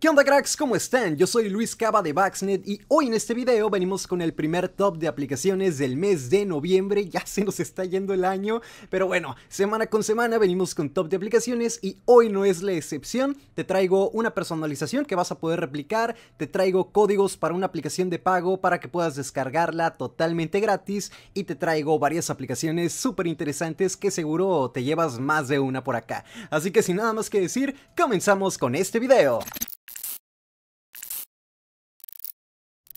¿Qué onda cracks? ¿Cómo están? Yo soy Luis Cava de Baxnet y hoy en este video venimos con el primer top de aplicaciones del mes de noviembre, ya se nos está yendo el año, pero bueno, semana con semana venimos con top de aplicaciones y hoy no es la excepción, te traigo una personalización que vas a poder replicar, te traigo códigos para una aplicación de pago para que puedas descargarla totalmente gratis y te traigo varias aplicaciones súper interesantes que seguro te llevas más de una por acá, así que sin nada más que decir, comenzamos con este video.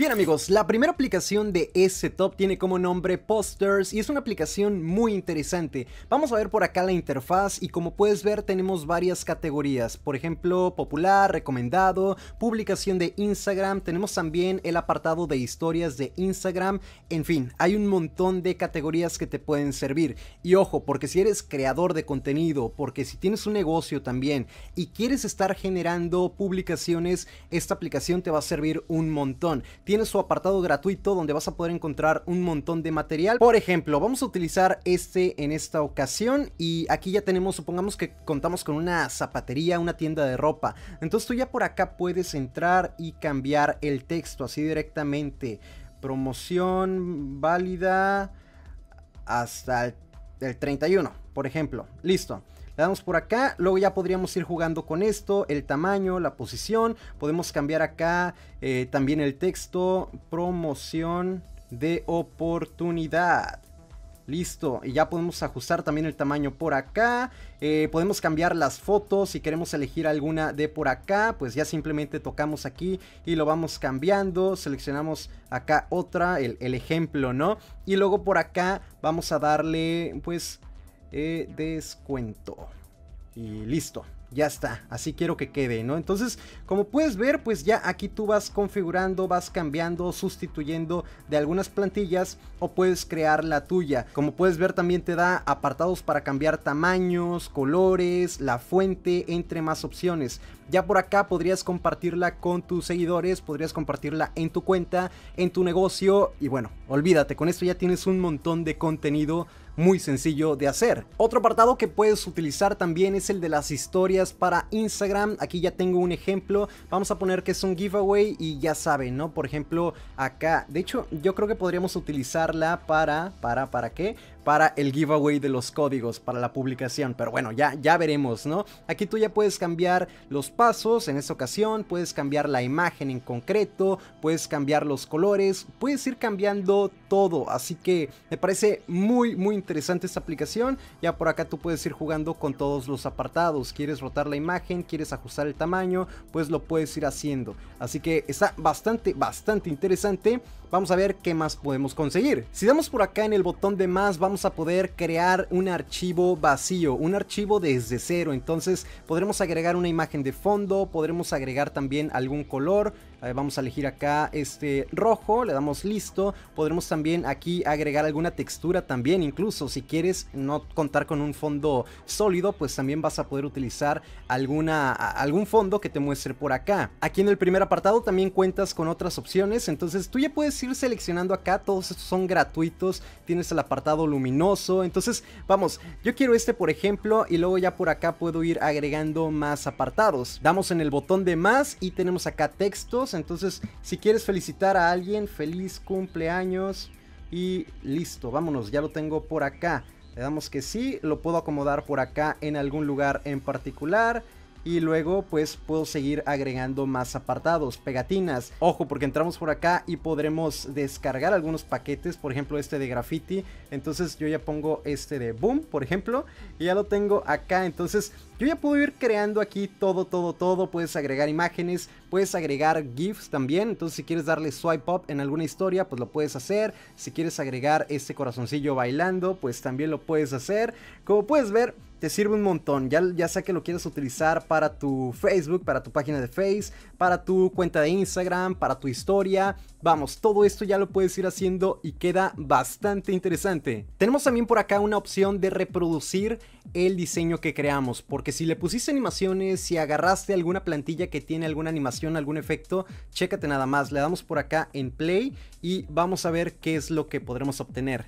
Bien amigos, la primera aplicación de s top tiene como nombre Posters y es una aplicación muy interesante. Vamos a ver por acá la interfaz y como puedes ver tenemos varias categorías, por ejemplo popular, recomendado, publicación de Instagram, tenemos también el apartado de historias de Instagram, en fin, hay un montón de categorías que te pueden servir. Y ojo, porque si eres creador de contenido, porque si tienes un negocio también y quieres estar generando publicaciones, esta aplicación te va a servir un montón tiene su apartado gratuito donde vas a poder encontrar un montón de material. Por ejemplo, vamos a utilizar este en esta ocasión y aquí ya tenemos, supongamos que contamos con una zapatería, una tienda de ropa. Entonces tú ya por acá puedes entrar y cambiar el texto así directamente. Promoción válida hasta el, 31, por ejemplo. Listo. Le damos por acá, luego ya podríamos ir jugando con esto, el tamaño, la posición. Podemos cambiar acá eh, también el texto, promoción de oportunidad. Listo, y ya podemos ajustar también el tamaño por acá. Eh, podemos cambiar las fotos, si queremos elegir alguna de por acá, pues ya simplemente tocamos aquí y lo vamos cambiando. Seleccionamos acá otra, el ejemplo, ¿no? Y luego por acá vamos a darle, pues, descuento. Y listo, ya está, así quiero que quede, ¿no? Entonces, como puedes ver, pues ya aquí tú vas configurando, vas cambiando, sustituyendo de algunas plantillas o puedes crear la tuya. Como puedes ver, también te da apartados para cambiar tamaños, colores, la fuente, entre más opciones. Ya por acá podrías compartirla con tus seguidores, podrías compartirla en tu cuenta, en tu negocio y bueno, olvídate, con esto ya tienes un montón de contenido muy sencillo de hacer. Otro apartado que puedes utilizar también es el de las historias para Instagram. Aquí ya tengo un ejemplo. Vamos a poner que es un giveaway y ya saben, ¿no? Por ejemplo, acá. De hecho, yo creo que podríamos utilizarla para... ¿Para, para qué? Para el giveaway de los códigos, para la publicación. Pero bueno, ya, ya veremos, ¿no? Aquí tú ya puedes cambiar los pasos en esta ocasión. Puedes cambiar la imagen en concreto. Puedes cambiar los colores. Puedes ir cambiando todo. Así que me parece muy, muy interesante interesante esta aplicación. Ya por acá tú puedes ir jugando con todos los apartados. Quieres rotar la imagen, quieres ajustar el tamaño, pues lo puedes ir haciendo. Así que está bastante, bastante interesante. Vamos a ver qué más podemos conseguir. Si damos por acá en el botón de más vamos a poder crear un archivo vacío, un archivo desde cero. Entonces podremos agregar una imagen de fondo, podremos agregar también algún color. vamos a elegir acá este rojo, le damos listo. Podremos también aquí agregar alguna textura también, incluso si quieres no contar con un fondo sólido, pues también vas a poder utilizar alguna, algún fondo que te muestre por acá. Aquí en el primer apartado también cuentas con otras opciones, entonces tú ya puedes ir seleccionando acá, todos estos son gratuitos, tienes el apartado luminoso, entonces vamos, yo quiero este por ejemplo y luego ya por acá puedo ir agregando más apartados. Damos en el botón de más y tenemos acá textos, entonces si quieres felicitar a alguien, feliz cumpleaños y listo, vámonos, ya lo tengo por acá. Le damos que sí, lo puedo acomodar por acá en algún lugar en particular y luego pues puedo seguir agregando más apartados, pegatinas. Ojo porque entramos por acá y podremos descargar algunos paquetes, por ejemplo este de graffiti. Entonces yo ya pongo este de boom, por ejemplo, y ya lo tengo acá. Entonces yo ya puedo ir creando aquí todo, todo, todo. Puedes agregar imágenes, puedes agregar GIFs también. Entonces, si quieres darle swipe up en alguna historia, pues lo puedes hacer. Si quieres agregar este corazoncillo bailando, pues también lo puedes hacer. Como puedes ver, te sirve un montón. Ya, ya sea que lo quieras utilizar para tu Facebook, para tu página de Face, para tu cuenta de Instagram, para tu historia. Vamos, todo esto ya lo puedes ir haciendo y queda bastante interesante. Tenemos también por acá una opción de reproducir el diseño que creamos, porque si le pusiste animaciones, si agarraste alguna plantilla que tiene alguna animación, algún efecto, chécate nada más. Le damos por acá en play y vamos a ver qué es lo que podremos obtener.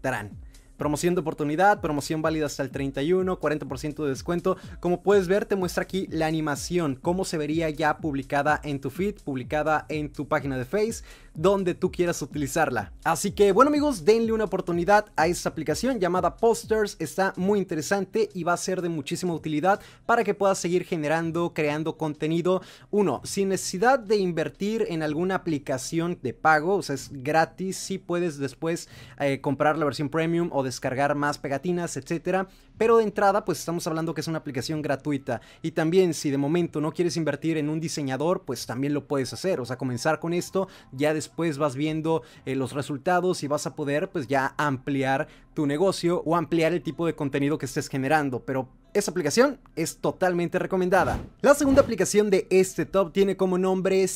Tarán. Promoción de oportunidad, promoción válida hasta el 31, 40% de descuento. Como puedes ver, te muestra aquí la animación, cómo se vería ya publicada en tu feed, publicada en tu página de Face donde tú quieras utilizarla. Así que bueno amigos, denle una oportunidad a esta aplicación llamada Posters, está muy interesante y va a ser de muchísima utilidad para que puedas seguir generando, creando contenido. Uno, sin necesidad de invertir en alguna aplicación de pago, o sea, es gratis, si puedes después eh, comprar la versión premium o descargar más pegatinas, etcétera. Pero de entrada, pues estamos hablando que es una aplicación gratuita. Y también, si de momento no quieres invertir en un diseñador, pues también lo puedes hacer. O sea, comenzar con esto ya después después vas viendo eh, los resultados y vas a poder pues ya ampliar tu negocio o ampliar el tipo de contenido que estés generando, pero esa aplicación es totalmente recomendada. La segunda aplicación de este top tiene como nombre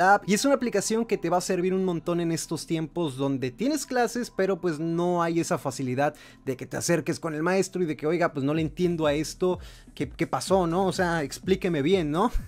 App y es una aplicación que te va a servir un montón en estos tiempos donde tienes clases pero pues no hay esa facilidad de que te acerques con el maestro y de que oiga pues no le entiendo a esto, ¿qué, qué pasó no? O sea explíqueme bien no.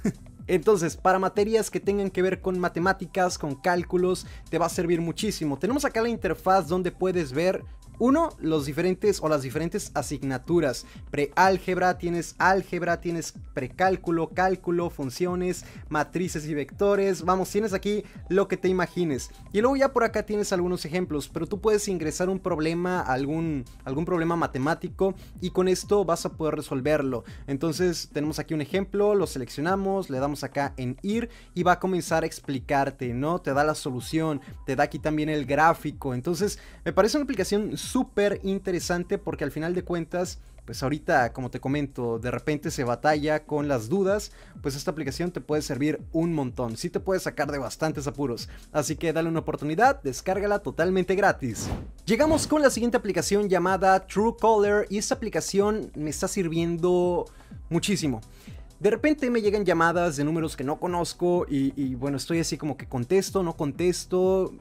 Entonces, para materias que tengan que ver con matemáticas, con cálculos, te va a servir muchísimo. Tenemos acá la interfaz donde puedes ver uno, los diferentes o las diferentes asignaturas. Preálgebra, tienes álgebra, tienes precálculo, cálculo, funciones, matrices y vectores. Vamos, tienes aquí lo que te imagines. Y luego ya por acá tienes algunos ejemplos, pero tú puedes ingresar un problema, algún, algún problema matemático y con esto vas a poder resolverlo. Entonces tenemos aquí un ejemplo, lo seleccionamos, le damos acá en ir y va a comenzar a explicarte, ¿no? Te da la solución, te da aquí también el gráfico. Entonces me parece una aplicación súper interesante porque al final de cuentas, pues ahorita, como te comento, de repente se batalla con las dudas, pues esta aplicación te puede servir un montón, sí te puede sacar de bastantes apuros, así que dale una oportunidad, descárgala totalmente gratis. Llegamos con la siguiente aplicación llamada true color y esta aplicación me está sirviendo muchísimo. De repente me llegan llamadas de números que no conozco y, bueno, estoy así como que contesto, no contesto,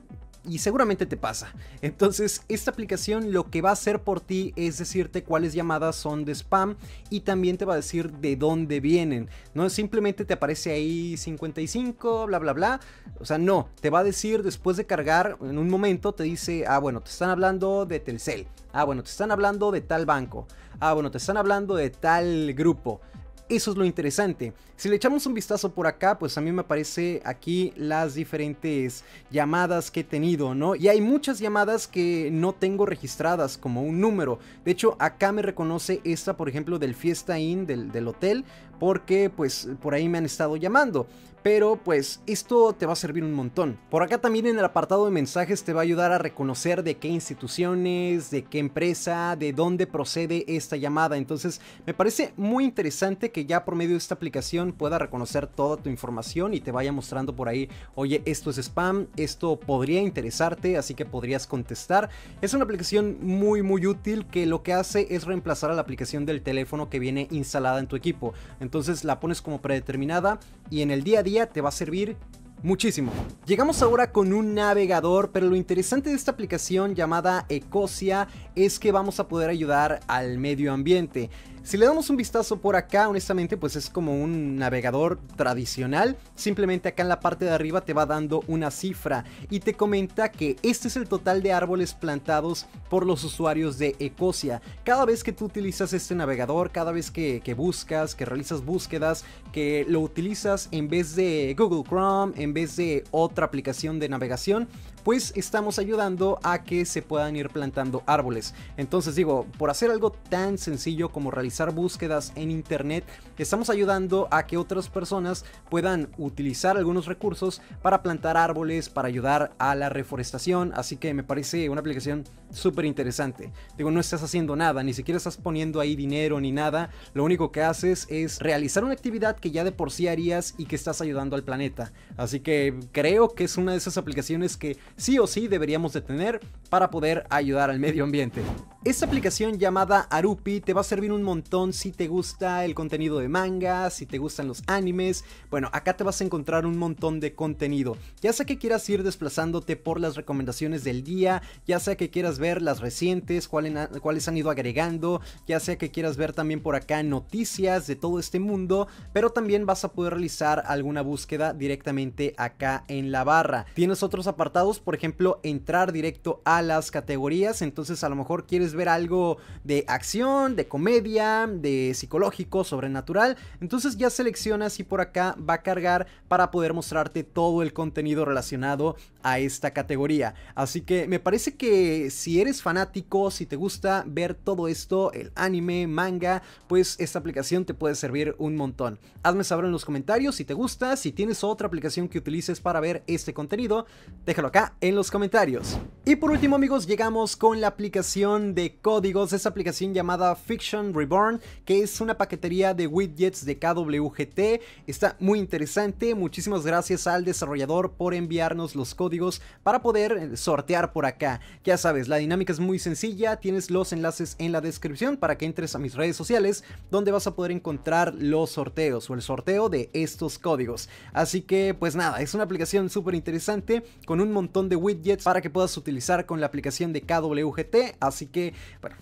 y seguramente te pasa. Entonces, esta aplicación lo que va a hacer por ti es decirte cuáles llamadas son de spam y también te va a decir de dónde vienen. No simplemente te aparece ahí 55, bla, bla, bla. O sea, no, te va a decir después de cargar, en un momento te dice, ah, bueno, te están hablando de Telcel. Ah, bueno, te están hablando de tal banco. Ah, bueno, te están hablando de tal grupo. Eso es lo interesante. Si le echamos un vistazo por acá, pues a mí me aparece aquí las diferentes llamadas que he tenido, ¿no? Y hay muchas llamadas que no tengo registradas como un número. De hecho, acá me reconoce esta, por ejemplo, del Fiesta Inn, del, del hotel porque pues por ahí me han estado llamando. Pero pues esto te va a servir un montón. Por acá también en el apartado de mensajes te va a ayudar a reconocer de qué instituciones, de qué empresa, de dónde procede esta llamada. Entonces me parece muy interesante que ya por medio de esta aplicación pueda reconocer toda tu información y te vaya mostrando por ahí, oye, esto es spam, esto podría interesarte, así que podrías contestar. Es una aplicación muy muy útil que lo que hace es reemplazar a la aplicación del teléfono que viene instalada en tu equipo. Entonces la pones como predeterminada y en el día a día te va a servir muchísimo. Llegamos ahora con un navegador, pero lo interesante de esta aplicación llamada Ecosia es que vamos a poder ayudar al medio ambiente. Si le damos un vistazo por acá, honestamente, pues es como un navegador tradicional. Simplemente acá en la parte de arriba te va dando una cifra y te comenta que este es el total de árboles plantados por los usuarios de Ecosia. Cada vez que tú utilizas este navegador, cada vez que, que buscas, que realizas búsquedas, que lo utilizas en vez de Google Chrome, en vez de otra aplicación de navegación, pues estamos ayudando a que se puedan ir plantando árboles. Entonces digo, por hacer algo tan sencillo como realizar búsquedas en Internet, estamos ayudando a que otras personas puedan utilizar algunos recursos para plantar árboles, para ayudar a la reforestación, así que me parece una aplicación súper interesante. Digo, no estás haciendo nada, ni siquiera estás poniendo ahí dinero ni nada, lo único que haces es realizar una actividad que ya de por sí harías y que estás ayudando al planeta. Así que creo que es una de esas aplicaciones que sí o sí deberíamos de tener para poder ayudar al medio ambiente. Esta aplicación llamada Arupi te va a servir un montón si te gusta el contenido de manga, si te gustan los animes, bueno, acá te vas a encontrar un montón de contenido. Ya sea que quieras ir desplazándote por las recomendaciones del día, ya sea que quieras ver las recientes, cuáles han ido agregando, ya sea que quieras ver también por acá noticias de todo este mundo, pero también vas a poder realizar alguna búsqueda directamente acá en la barra. Tienes otros apartados, por ejemplo, entrar directo a las categorías, entonces a lo mejor quieres ver algo de acción, de comedia, de psicológico, sobrenatural. Entonces ya seleccionas y por acá va a cargar para poder mostrarte todo el contenido relacionado a esta categoría. Así que me parece que si eres fanático, si te gusta ver todo esto, el anime, manga, pues esta aplicación te puede servir un montón. Hazme saber en los comentarios si te gusta, si tienes otra aplicación que utilices para ver este contenido, déjalo acá en los comentarios. Y por último amigos, llegamos con la aplicación de códigos, esta aplicación llamada Fiction Reborn, que es una paquetería de widgets de KWGT. Está muy interesante, muchísimas gracias al desarrollador por enviarnos los códigos para poder eh, sortear por acá. Ya sabes, la dinámica es muy sencilla, tienes los enlaces en la descripción para que entres a mis redes sociales donde vas a poder encontrar los sorteos o el sorteo de estos códigos. Así que pues nada, es una aplicación súper interesante con un montón de widgets para que puedas utilizar con la aplicación de KWGT, así que bueno,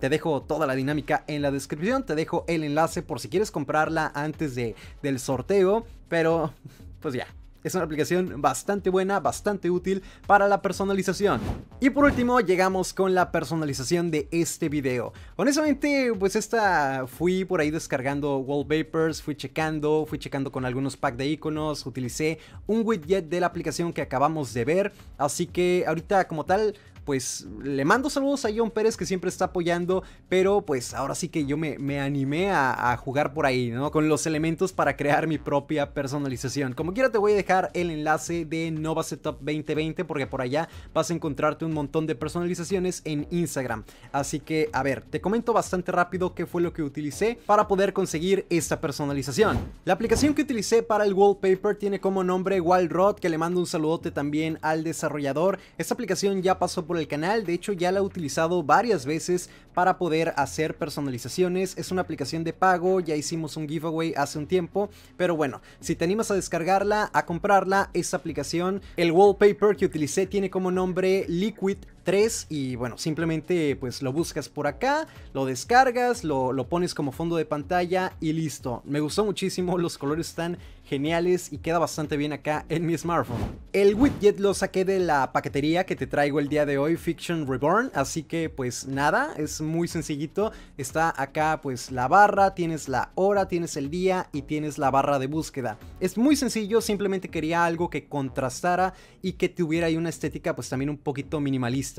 te dejo toda la dinámica en la descripción, te dejo el enlace por si quieres comprarla antes de, del sorteo, pero pues ya, es una aplicación bastante buena, bastante útil para la personalización. Y por último llegamos con la personalización de este video. Honestamente, pues esta fui por ahí descargando wallpapers, fui checando, fui checando con algunos pack de iconos, utilicé un widget de la aplicación que acabamos de ver. Así que ahorita como tal pues le mando saludos a John Pérez que siempre está apoyando, pero pues ahora sí que yo me, animé a, jugar por ahí, ¿no? Con los elementos para crear mi propia personalización. Como quiera te voy a dejar el enlace de Nova 2020 porque por allá vas a encontrarte un montón de personalizaciones en Instagram. Así que, a ver, te comento bastante rápido qué fue lo que utilicé para poder conseguir esta personalización. La aplicación que utilicé para el wallpaper tiene como nombre Rod que le mando un saludote también al desarrollador. Esta aplicación ya pasó por el canal, de hecho ya la he utilizado varias veces para poder hacer personalizaciones, es una aplicación de pago, ya hicimos un giveaway hace un tiempo, pero bueno, si te animas a descargarla, a comprarla, esa aplicación, el wallpaper que utilicé tiene como nombre Liquid 3 y bueno, simplemente pues lo buscas por acá, lo descargas, lo, lo, pones como fondo de pantalla y listo. Me gustó muchísimo, los colores están geniales y queda bastante bien acá en mi smartphone. El widget lo saqué de la paquetería que te traigo el día de hoy, Fiction Reborn, así que pues nada, es muy sencillito. Está acá pues la barra, tienes la hora, tienes el día y tienes la barra de búsqueda. Es muy sencillo, simplemente quería algo que contrastara y que tuviera ahí una estética pues también un poquito minimalista.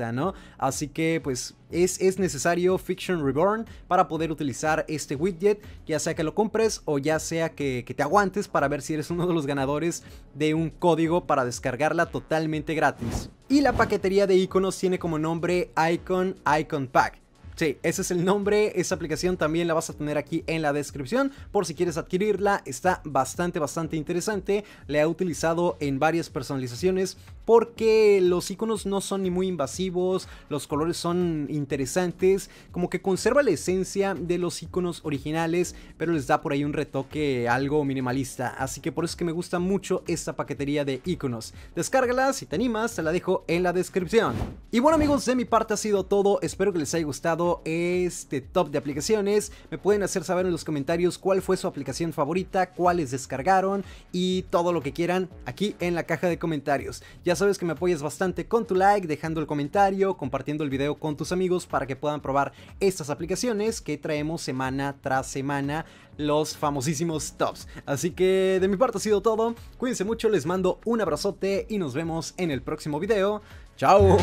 Así que pues es, es necesario Fiction Reborn para poder utilizar este widget, ya sea que lo compres o ya sea que, te aguantes para ver si eres uno de los ganadores de un código para descargarla totalmente gratis. Y la paquetería de iconos tiene como nombre Icon Icon Pack. Sí, ese es el nombre, esa aplicación también la vas a tener aquí en la descripción por si quieres adquirirla, está bastante bastante interesante, la he utilizado en varias personalizaciones porque los iconos no son ni muy invasivos, los colores son interesantes, como que conserva la esencia de los iconos originales, pero les da por ahí un retoque algo minimalista, así que por eso es que me gusta mucho esta paquetería de iconos. descárgalas si te animas, te la dejo en la descripción. Y bueno amigos, de mi parte ha sido todo, espero que les haya gustado este top de aplicaciones, me pueden hacer saber en los comentarios cuál fue su aplicación favorita, cuáles descargaron y todo lo que quieran aquí en la caja de comentarios. Ya sabes que me apoyas bastante con tu like, dejando el comentario, compartiendo el video con tus amigos para que puedan probar estas aplicaciones que traemos semana tras semana los famosísimos tops. Así que de mi parte ha sido todo, cuídense mucho, les mando un abrazote y nos vemos en el próximo video. ¡Chao!